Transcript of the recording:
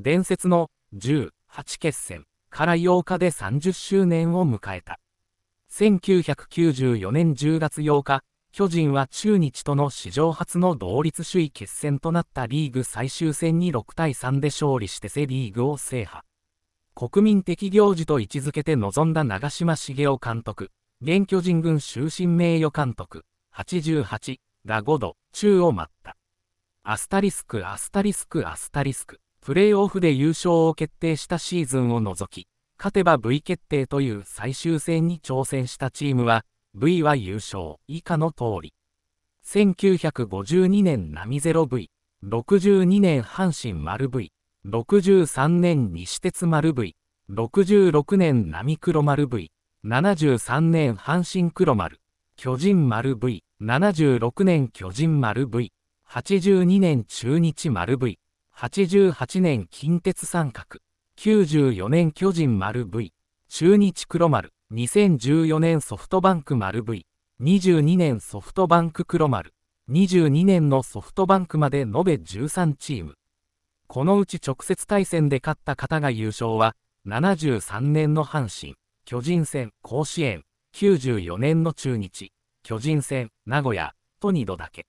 伝説の18決戦から8日で30周年を迎えた。1994年10月8日、巨人は中日との史上初の同率首位決戦となったリーグ最終戦に6対3で勝利してセ・リーグを制覇。国民的行事と位置づけて臨んだ長嶋茂雄監督、現巨人軍終身名誉監督、88が5度、宙を舞った。アスタリスクアスタリスクアスタリスク。プレーオフで優勝を決定したシーズンを除き、勝てば V 決定という最終戦に挑戦したチームは、V は優勝、以下の通り。1952年波ゼロ V、62年阪神丸 V、63年西鉄丸 V、66年波黒丸 V、73年阪神黒丸、巨人丸 V、76年巨人丸 V、82年中日丸 V、88年近鉄三角、94年巨人丸 V、中日黒丸、2014年ソフトバンク丸 V、22年ソフトバンク黒丸、22年のソフトバンクまで延べ13チーム。このうち直接対戦で勝った方が優勝は、73年の阪神、巨人戦、甲子園、94年の中日、巨人戦、名古屋、と2度だけ。